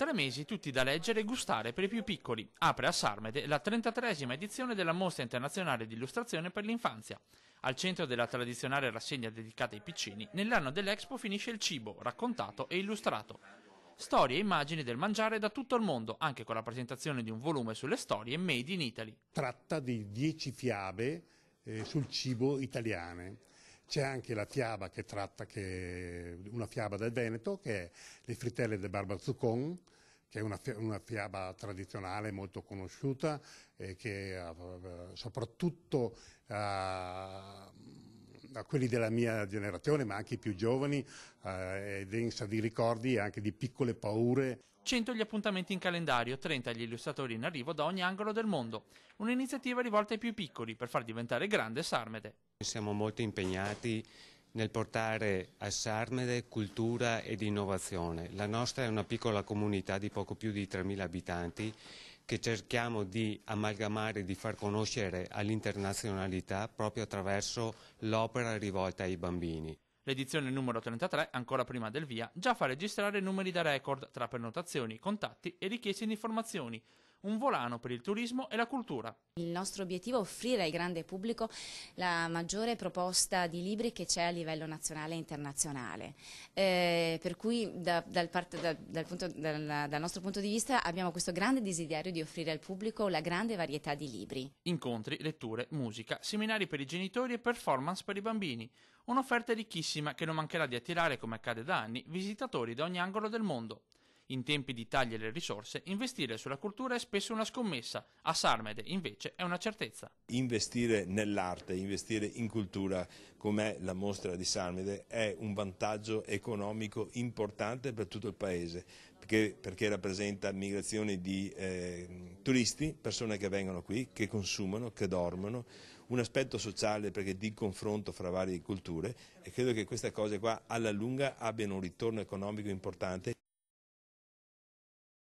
Tre mesi tutti da leggere e gustare per i più piccoli. Apre a Sarmede la 33esima edizione della Mostra Internazionale di Illustrazione per l'Infanzia. Al centro della tradizionale rassegna dedicata ai piccini, nell'anno dell'Expo finisce il cibo, raccontato e illustrato. Storie e immagini del mangiare da tutto il mondo, anche con la presentazione di un volume sulle storie made in Italy. Tratta di 10 fiabe eh, sul cibo italiane c'è anche la fiaba che tratta, che, una fiaba del Veneto, che è le Fritelle del Barbazucon, che è una, una, fiaba tradizionale molto conosciuta e che eh, soprattutto eh, quelli della mia generazione, ma anche i più giovani, eh, è densa di ricordi e anche di piccole paure. 100 gli appuntamenti in calendario, 30 gli illustratori in arrivo da ogni angolo del mondo. Un'iniziativa rivolta ai più piccoli per far diventare grande Sarmede. Siamo molto impegnati nel portare a Sarmede cultura ed innovazione. La nostra è una piccola comunità di poco più di 3.000 abitanti che cerchiamo di amalgamare, e di far conoscere all'internazionalità proprio attraverso l'opera rivolta ai bambini. L'edizione numero 33, ancora prima del via, già fa registrare numeri da record tra prenotazioni, contatti e richieste di informazioni un volano per il turismo e la cultura. Il nostro obiettivo è offrire al grande pubblico la maggiore proposta di libri che c'è a livello nazionale e internazionale, eh, per cui da, dal, part, da, dal, punto, dal, dal nostro punto di vista abbiamo questo grande desiderio di offrire al pubblico la grande varietà di libri. Incontri, letture, musica, seminari per i genitori e performance per i bambini, un'offerta ricchissima che non mancherà di attirare, come accade da anni, visitatori da ogni angolo del mondo. In tempi di tagli alle risorse, investire sulla cultura è spesso una scommessa, a Sarmede invece è una certezza. Investire nell'arte, investire in cultura, come la mostra di Sarmede, è un vantaggio economico importante per tutto il paese, perché, perché rappresenta migrazioni di eh, turisti, persone che vengono qui, che consumano, che dormono, un aspetto sociale perché di confronto fra varie culture e credo che queste cose qua alla lunga abbiano un ritorno economico importante.